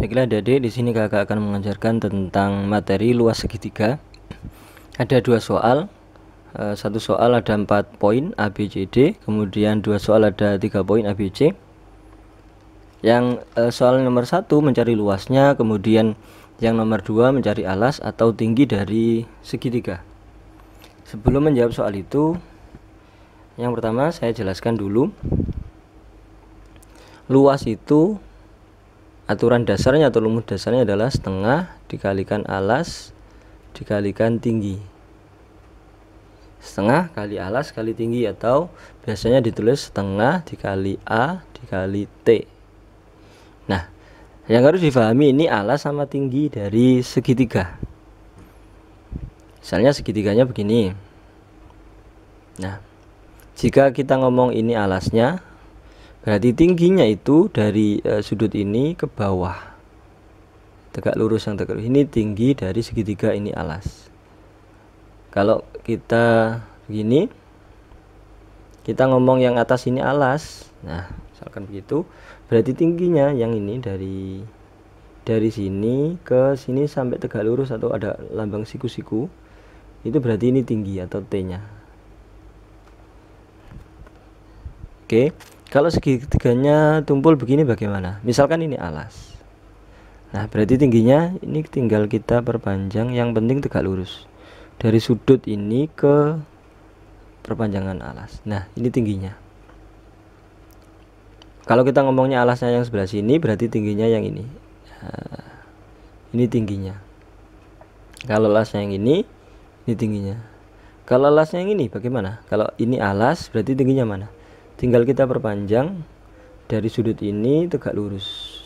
Baiklah adik-adik, di sini kakak akan mengajarkan tentang materi luas segitiga. Ada dua soal. Eh, satu soal ada empat poin A, B, C, D. Kemudian dua soal ada tiga poin A, B, C. Yang eh, soal nomor satu mencari luasnya, kemudian yang nomor dua mencari alas atau tinggi dari segitiga. Sebelum menjawab soal itu, yang pertama saya jelaskan dulu. Luas itu aturan dasarnya atau rumus dasarnya adalah setengah dikalikan alas dikalikan tinggi setengah kali alas kali tinggi atau biasanya ditulis setengah dikali A dikali T nah yang harus difahami ini alas sama tinggi dari segitiga misalnya segitiganya begini nah jika kita ngomong ini alasnya Berarti tingginya itu dari e, sudut ini ke bawah. Tegak lurus yang tegak lurus ini tinggi dari segitiga ini alas. Kalau kita begini kita ngomong yang atas ini alas. Nah, misalkan begitu, berarti tingginya yang ini dari dari sini ke sini sampai tegak lurus atau ada lambang siku-siku itu berarti ini tinggi atau T-nya Oke. Kalau segitiganya tumpul begini bagaimana? Misalkan ini alas. Nah, berarti tingginya ini tinggal kita perpanjang yang penting tegak lurus. Dari sudut ini ke perpanjangan alas. Nah, ini tingginya. Kalau kita ngomongnya alasnya yang sebelah sini berarti tingginya yang ini. Nah, ini tingginya. Kalau alasnya yang ini, ini tingginya. Kalau alasnya yang ini bagaimana? Kalau ini alas berarti tingginya mana? tinggal kita perpanjang dari sudut ini tegak lurus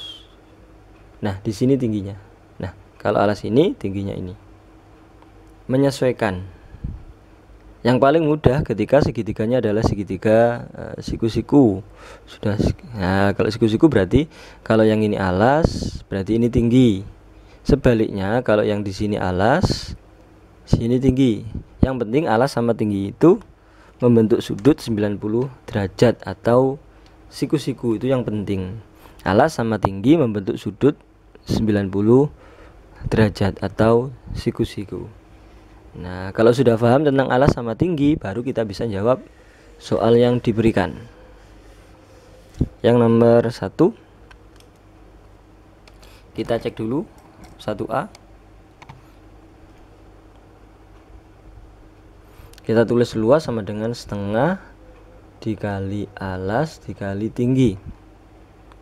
nah di sini tingginya nah kalau alas ini tingginya ini menyesuaikan yang paling mudah ketika segitiganya adalah segitiga eh, siku-siku uh, sudah nah, kalau siku-siku berarti kalau yang ini alas berarti ini tinggi sebaliknya kalau yang di sini alas sini tinggi yang penting alas sama tinggi itu membentuk sudut 90 derajat atau siku-siku itu yang penting alas sama tinggi membentuk sudut 90 derajat atau siku-siku nah kalau sudah paham tentang alas sama tinggi baru kita bisa jawab soal yang diberikan yang nomor satu kita cek dulu 1A kita tulis luas sama dengan setengah dikali alas dikali tinggi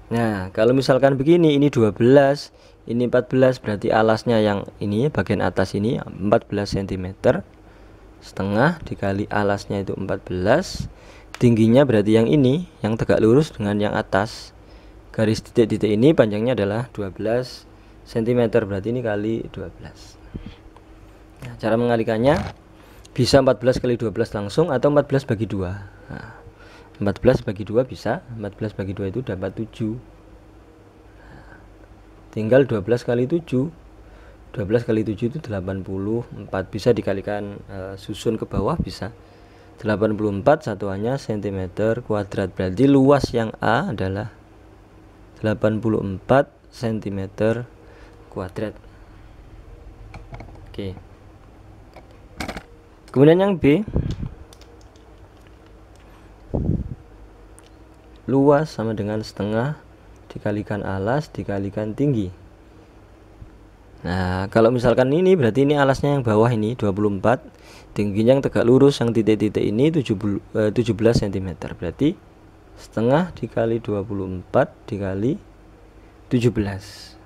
nah kalau misalkan begini ini 12 ini 14 berarti alasnya yang ini bagian atas ini 14 cm setengah dikali alasnya itu 14 tingginya berarti yang ini yang tegak lurus dengan yang atas garis titik-titik ini panjangnya adalah 12 cm berarti ini kali 12 nah, cara mengalikannya bisa 14 kali 12 langsung atau 14 bagi 2 nah, 14 bagi 2 bisa 14 bagi 2 itu dapat 7 tinggal 12 kali 7 12 kali 7 itu 84 bisa dikalikan e, susun ke bawah bisa 84 satuannya cm kuadrat berarti luas yang A adalah 84 cm kuadrat oke okay kemudian yang B luas sama dengan setengah dikalikan alas dikalikan tinggi Nah kalau misalkan ini berarti ini alasnya yang bawah ini 24 tingginya yang tegak lurus yang titik-titik ini 17 cm eh, berarti setengah dikali 24 dikali 17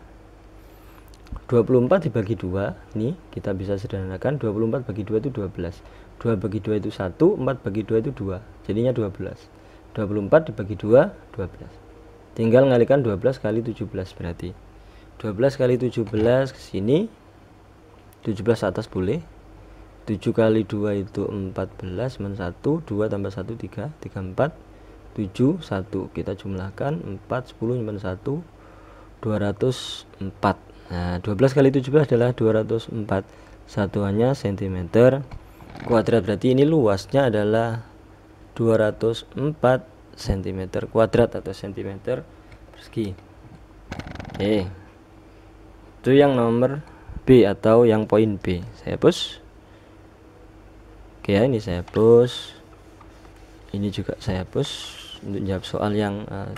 24 dibagi 2 nih kita bisa sederhanakan 24 bagi 2 itu 12 2 bagi 2 itu 1 4 bagi 2 itu 2 jadinya 12 24 dibagi 2 12 tinggal ngalikan 12 kali 17 berarti 12 kali 17 ke sini 17 atas boleh 7 kali 2 itu 14 1 2 tambah 1 3 3 4 7 1 kita jumlahkan 4 10 1 204 Nah, 12 kali 17 adalah 204. Satuannya cm kuadrat. Berarti ini luasnya adalah 204 cm kuadrat atau cm persegi. Oke. Itu yang nomor B atau yang poin B. Saya push. Oke, ya, ini saya push. Ini juga saya push untuk jawab soal yang uh,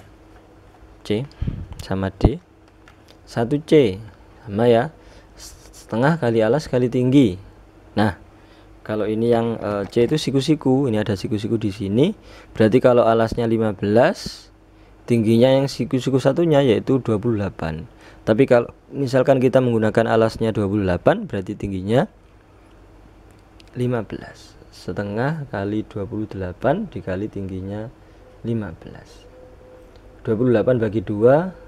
C sama D. 1C sama ya setengah kali alas kali tinggi. Nah, kalau ini yang e, C itu siku-siku, ini ada siku-siku di sini. Berarti kalau alasnya 15, tingginya yang siku-siku satunya yaitu 28. Tapi kalau misalkan kita menggunakan alasnya 28, berarti tingginya 15. Setengah kali 28 dikali tingginya 15. 28 bagi 2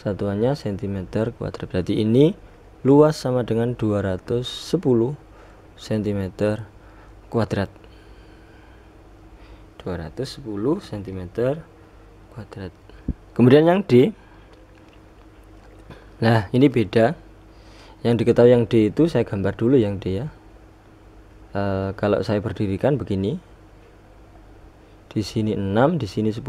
satuannya cm kuadrat berarti ini luas sama dengan 210 cm kuadrat 210 cm kuadrat kemudian yang D nah ini beda yang diketahui yang D itu saya gambar dulu yang D ya e, kalau saya berdirikan begini di sini 6 di sini 10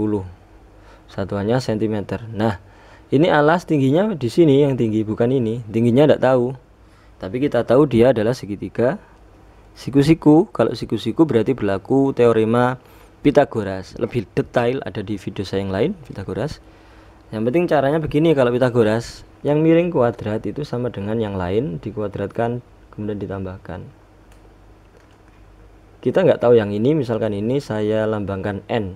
satuannya cm nah ini alas tingginya di sini yang tinggi bukan ini tingginya tidak tahu tapi kita tahu dia adalah segitiga siku-siku kalau siku-siku berarti berlaku teorema Pitagoras lebih detail ada di video saya yang lain Pitagoras yang penting caranya begini kalau Pitagoras yang miring kuadrat itu sama dengan yang lain dikuadratkan kemudian ditambahkan kita nggak tahu yang ini misalkan ini saya lambangkan N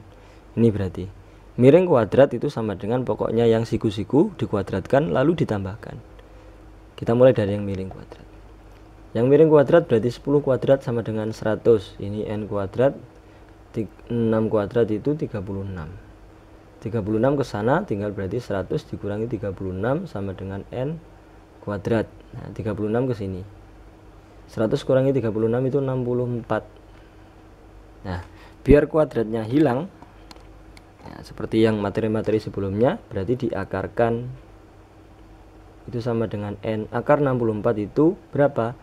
ini berarti Miring kuadrat itu sama dengan pokoknya yang siku-siku dikuadratkan lalu ditambahkan. Kita mulai dari yang miring kuadrat. Yang miring kuadrat berarti 10 kuadrat sama dengan 100. Ini n kuadrat 6 kuadrat itu 36. 36 ke sana tinggal berarti 100 dikurangi 36 sama dengan n kuadrat. Nah, 36 ke sini. 100 kurangi 36 itu 64. Nah, biar kuadratnya hilang, ya, seperti yang materi-materi sebelumnya berarti diakarkan itu sama dengan n akar 64 itu berapa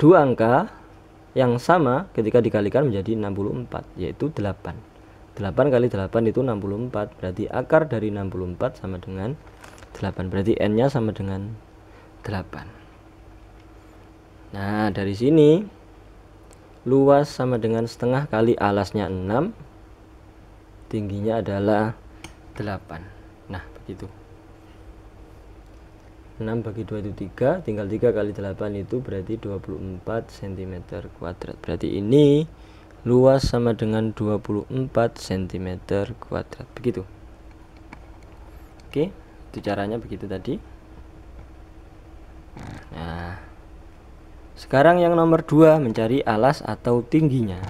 dua angka yang sama ketika dikalikan menjadi 64 yaitu 8 8 kali 8 itu 64 berarti akar dari 64 sama dengan 8 berarti n nya sama dengan 8 nah dari sini luas sama dengan setengah kali alasnya 6 tingginya adalah 8 nah begitu 6 bagi 2 itu 3 tinggal 3 kali 8 itu berarti 24 cm kuadrat berarti ini luas sama dengan 24 cm kuadrat begitu oke itu caranya begitu tadi nah sekarang yang nomor 2 mencari alas atau tingginya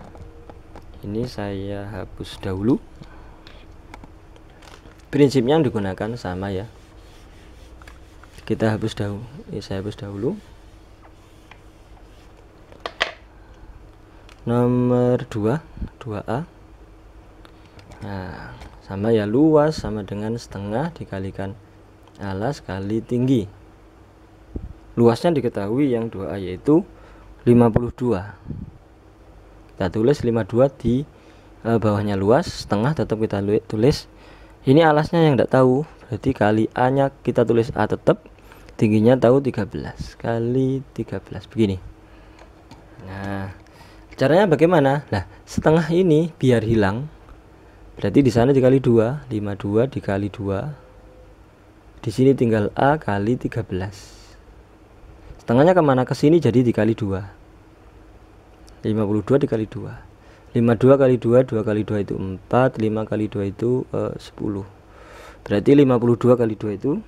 ini saya hapus dahulu prinsipnya yang digunakan sama ya kita hapus dahulu ya, saya hapus dahulu nomor 2 2A nah sama ya luas sama dengan setengah dikalikan alas kali tinggi luasnya diketahui yang 2A yaitu 52 kita tulis 52 di eh, bawahnya luas setengah tetap kita tulis ini alasnya yang tidak tahu berarti kali A nya kita tulis A tetap tingginya tahu 13 kali 13 begini nah caranya bagaimana nah setengah ini biar hilang berarti di sana dikali 2 52 dikali 2 di sini tinggal A kali 13 setengahnya kemana ke sini jadi dikali 2 52 dikali 2 52 kali 2 2 kali 2 itu 4 5 kali 2 itu eh, uh, 10 berarti 52 kali 2 itu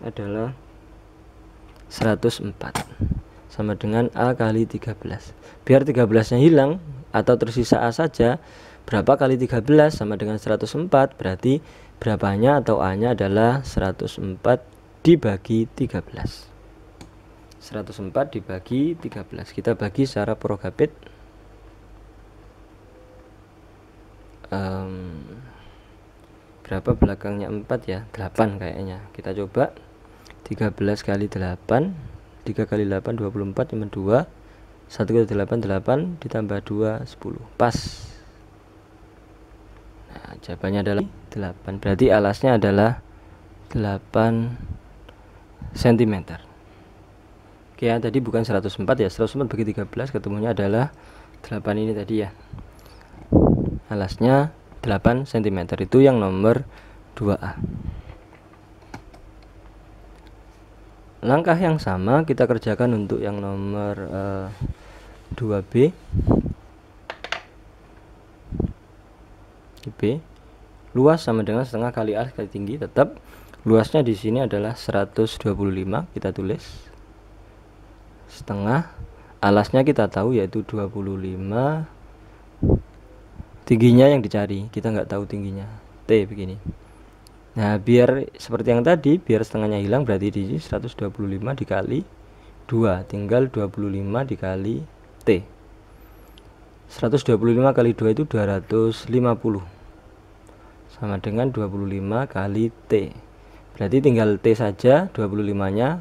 adalah 104 sama dengan A kali 13 biar 13 nya hilang atau tersisa A saja berapa kali 13 sama dengan 104 berarti berapanya atau A nya adalah 104 dibagi 13 104 dibagi 13 kita bagi secara progapit um, berapa belakangnya 4 ya 8 kayaknya kita coba 13 kali 8 3 kali 8 24 cuma 2 1 kali 8 8 ditambah 2 10 pas nah jawabannya adalah 8 berarti alasnya adalah 8 cm oke ya tadi bukan 104 ya 104 bagi 13 ketemunya adalah 8 ini tadi ya alasnya 8 cm itu yang nomor 2A langkah yang sama kita kerjakan untuk yang nomor uh, eh, 2B B luas sama dengan setengah kali A kali tinggi tetap luasnya di sini adalah 125 kita tulis setengah alasnya kita tahu yaitu 25 tingginya yang dicari kita nggak tahu tingginya T begini nah biar seperti yang tadi biar setengahnya hilang berarti di 125 dikali 2 tinggal 25 dikali T 125 kali 2 itu 250 sama dengan 25 kali T berarti tinggal T saja 25 nya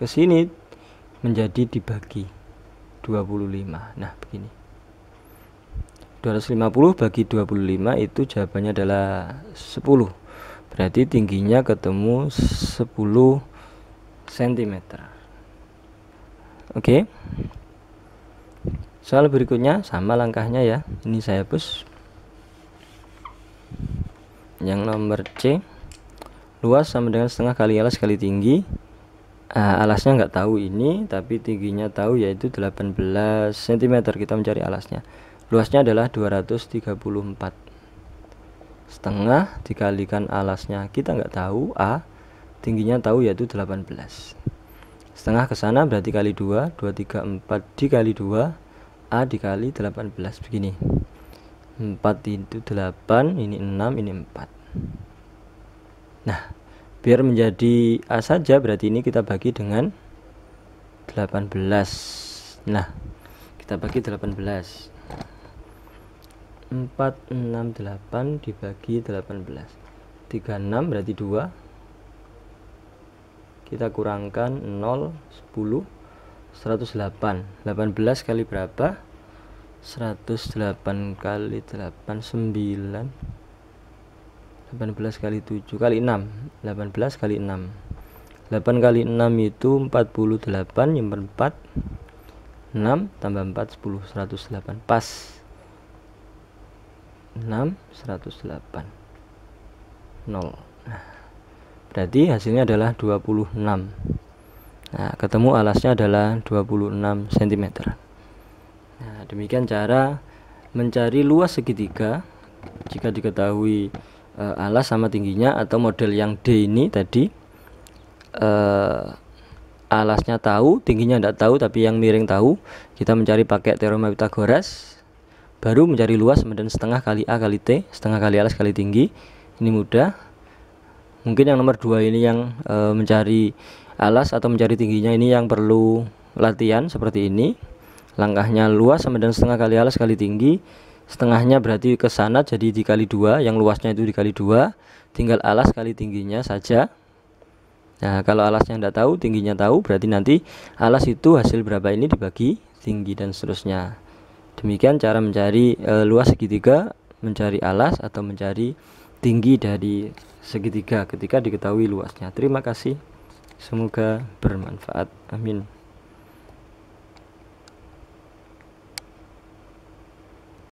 ke sini menjadi dibagi 25 nah begini 250 bagi 25 itu jawabannya adalah 10 berarti tingginya ketemu 10 cm oke okay. soal berikutnya sama langkahnya ya ini saya push yang nomor C luas sama dengan setengah kali alas kali tinggi uh, alasnya nggak tahu ini tapi tingginya tahu yaitu 18 cm kita mencari alasnya luasnya adalah 234 setengah dikalikan alasnya kita nggak tahu A tingginya tahu yaitu 18 setengah ke sana berarti kali 2 234 dikali 2 A dikali 18 begini 4 itu 8 ini 6 ini 4 nah biar menjadi A saja berarti ini kita bagi dengan 18 nah kita bagi 18 468 dibagi 18 36 berarti 2 kita kurangkan 0 10 108 18 kali berapa 108 kali 8 9 18 kali 7 kali 6 18 kali 6 8 kali 6 itu 48 yang 4 6 tambah 4 10 108 pas 6 108 0 nah, berarti hasilnya adalah 26 nah, ketemu alasnya adalah 26 cm nah, demikian cara mencari luas segitiga jika diketahui e, alas sama tingginya atau model yang D ini tadi e, alasnya tahu tingginya tidak tahu tapi yang miring tahu kita mencari pakai teorema Pitagoras baru mencari luas kemudian setengah kali A kali T setengah kali alas kali tinggi ini mudah mungkin yang nomor dua ini yang e, mencari alas atau mencari tingginya ini yang perlu latihan seperti ini langkahnya luas kemudian setengah kali alas kali tinggi setengahnya berarti ke sana jadi dikali dua yang luasnya itu dikali dua tinggal alas kali tingginya saja Nah, kalau alasnya tidak tahu, tingginya tahu, berarti nanti alas itu hasil berapa ini dibagi tinggi dan seterusnya. Demikian cara mencari e, luas segitiga, mencari alas atau mencari tinggi dari segitiga ketika diketahui luasnya. Terima kasih. Semoga bermanfaat. Amin.